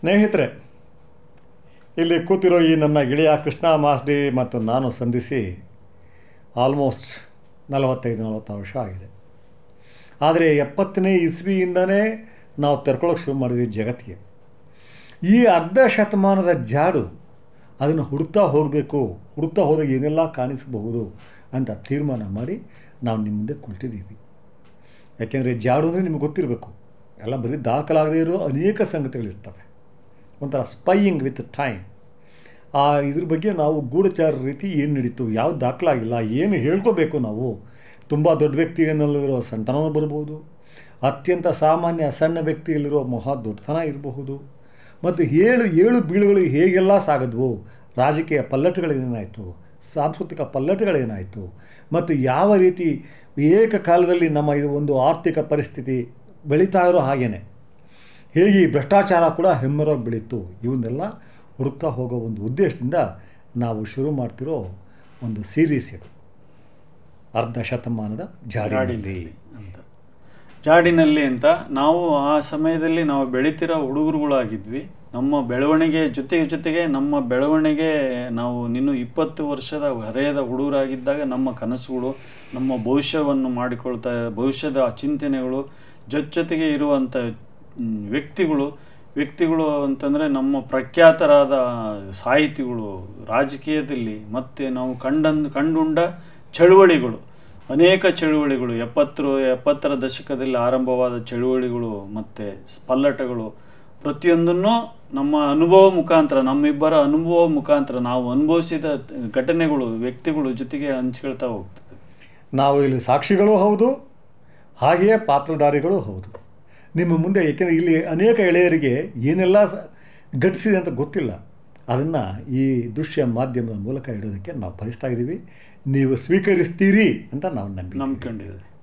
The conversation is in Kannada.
ಸ್ನೇಹಿತರೆ ಇಲ್ಲಿ ಕೂತಿರೋ ಈ ನನ್ನ ಗಿಳಿಯ ಕೃಷ್ಣ ಮಾಸ್ಡಿ ಮತ್ತು ನಾನು ಸಂಧಿಸಿ ಆಲ್ಮೋಸ್ಟ್ ನಲವತ್ತೈದು ನಲವತ್ತು ವರ್ಷ ಆಗಿದೆ ಆದರೆ ಎಪ್ಪತ್ತನೇ ಇಸ್ವಿಯಿಂದನೇ ನಾವು ತೆರ್ಕೊಳ್ಳೋಕೆ ಶುರು ಮಾಡಿದ್ವಿ ಜಗತ್ತಿಗೆ ಈ ಅರ್ಧ ಶತಮಾನದ ಜಾಡು ಅದನ್ನು ಹುಡುಕ್ತಾ ಹೋಗಬೇಕು ಹುಡುಕ್ತಾ ಹೋದಾಗ ಏನೆಲ್ಲ ಕಾಣಿಸಬಹುದು ಅಂತ ತೀರ್ಮಾನ ಮಾಡಿ ನಾವು ನಿಮ್ಮ ಮುಂದೆ ಕುಳಿತಿದ್ದೀವಿ ಯಾಕೆಂದರೆ ಜಾಡು ಅಂದರೆ ನಿಮ್ಗೆ ಗೊತ್ತಿರಬೇಕು ಎಲ್ಲ ಬರೀ ದಾಖಲಾಗದೇ ಇರೋ ಅನೇಕ ಸಂಗತಿಗಳಿರ್ತವೆ ಒಂಥರ ಸ್ಪೈಯಿಂಗ್ ವಿತ್ ಟೈಮ್ ಆ ಇದ್ರ ಬಗ್ಗೆ ನಾವು ಗೂಢಚಾರ ರೀತಿ ಏನು ನಡೀತು ಯಾವ ದಾಖಲಾಗಿಲ್ಲ ಏನು ಹೇಳ್ಕೋಬೇಕು ನಾವು ತುಂಬ ದೊಡ್ಡ ವ್ಯಕ್ತಿಗಳಲ್ಲಿರೋ ಸಣ್ಣತನ ಬರ್ಬೋದು ಅತ್ಯಂತ ಸಾಮಾನ್ಯ ಸಣ್ಣ ವ್ಯಕ್ತಿಯಲ್ಲಿರುವ ಮಹಾ ದೊಡ್ಡತನ ಇರಬಹುದು ಮತ್ತು ಏಳು ಏಳು ಬೀಳುಗಳು ಹೇಗೆಲ್ಲ ಸಾಗದ್ವು ರಾಜಕೀಯ ಪಲ್ಲಟಗಳೇನಾಯಿತು ಸಾಂಸ್ಕೃತಿಕ ಪಲ್ಲಟುಗಳೇನಾಯಿತು ಮತ್ತು ಯಾವ ರೀತಿ ಏಕಕಾಲದಲ್ಲಿ ನಮ್ಮ ಇದು ಒಂದು ಆರ್ಥಿಕ ಪರಿಸ್ಥಿತಿ ಬೆಳೀತಾ ಇರೋ ಹಾಗೇನೆ ಹೀಗೆ ಭ್ರಷ್ಟಾಚಾರ ಕೂಡ ಹೆಮ್ಮರವಾಗಿ ಬೆಳೀತು ಇವನ್ನೆಲ್ಲ ಹುಡುಕ್ತಾ ಹೋಗೋ ಒಂದು ಉದ್ದೇಶದಿಂದ ನಾವು ಶುರು ಮಾಡ್ತಿರೋ ಒಂದು ಸೀರೀಸ್ ಇದು ಅರ್ಧ ಶತಮಾನದ ಜಾಡಿನಲ್ಲಿ ಜಾಡಿನಲ್ಲಿ ಅಂತ ನಾವು ಆ ಸಮಯದಲ್ಲಿ ನಾವು ಬೆಳೀತಿರೋ ಹುಡುಗರುಗಳಾಗಿದ್ವಿ ನಮ್ಮ ಬೆಳವಣಿಗೆ ಜೊತೆಗೆ ಜೊತೆಗೆ ನಮ್ಮ ಬೆಳವಣಿಗೆ ನಾವು ನೀನು ಇಪ್ಪತ್ತು ವರ್ಷದ ಹರೆಯದ ಹುಡುಗರಾಗಿದ್ದಾಗ ನಮ್ಮ ಕನಸುಗಳು ನಮ್ಮ ಭವಿಷ್ಯವನ್ನು ಮಾಡಿಕೊಳ್ತಾ ಭವಿಷ್ಯದ ಚಿಂತನೆಗಳು ಜೊತೆ ಜೊತೆಗೆ ಇರುವಂಥ ವ್ಯಕ್ತಿಗಳು ವ್ಯಕ್ತಿಗಳು ಅಂತಂದರೆ ನಮ್ಮ ಪ್ರಖ್ಯಾತರಾದ ಸಾಹಿತಿಗಳು ರಾಜಕೀಯದಲ್ಲಿ ಮತ್ತು ನಾವು ಕಂಡಂದು ಕಂಡುಂಡ ಚಳುವಳಿಗಳು ಅನೇಕ ಚಳುವಳಿಗಳು ಎಪ್ಪತ್ತು ಎಪ್ಪತ್ತರ ದಶಕದಲ್ಲಿ ಆರಂಭವಾದ ಚಳುವಳಿಗಳು ಮತ್ತು ಪಲ್ಲಟಗಳು ಪ್ರತಿಯೊಂದನ್ನು ನಮ್ಮ ಅನುಭವ ಮುಖಾಂತರ ನಮ್ಮಿಬ್ಬರ ಅನುಭವ ಮುಖಾಂತರ ನಾವು ಅನುಭವಿಸಿದ ಘಟನೆಗಳು ವ್ಯಕ್ತಿಗಳು ಜೊತೆಗೆ ಹಂಚ್ಕೊಳ್ತಾ ಹೋಗ್ತದೆ ನಾವು ಇಲ್ಲಿ ಸಾಕ್ಷಿಗಳು ಹೌದು ಹಾಗೆಯೇ ಪಾತ್ರಧಾರಿಗಳು ಹೌದು ನಿಮ್ಮ ಮುಂದೆ ಏಕೆಂದರೆ ಇಲ್ಲಿ ಅನೇಕ ಎಳೆಯರಿಗೆ ಏನೆಲ್ಲ ಘಟಿಸಿದೆ ಅಂತ ಗೊತ್ತಿಲ್ಲ ಅದನ್ನು ಈ ದೃಶ್ಯ ಮಾಧ್ಯಮದ ಮೂಲಕ ಇಡೋದಕ್ಕೆ ನಾವು ಬಯಸ್ತಾ ಇದ್ದೀವಿ ನೀವು ಸ್ವೀಕರಿಸ್ತೀರಿ ಅಂತ ನಾವು ನಂಬಿ ನಂಬ್ಕೊಂಡಿದ್ದೀವಿ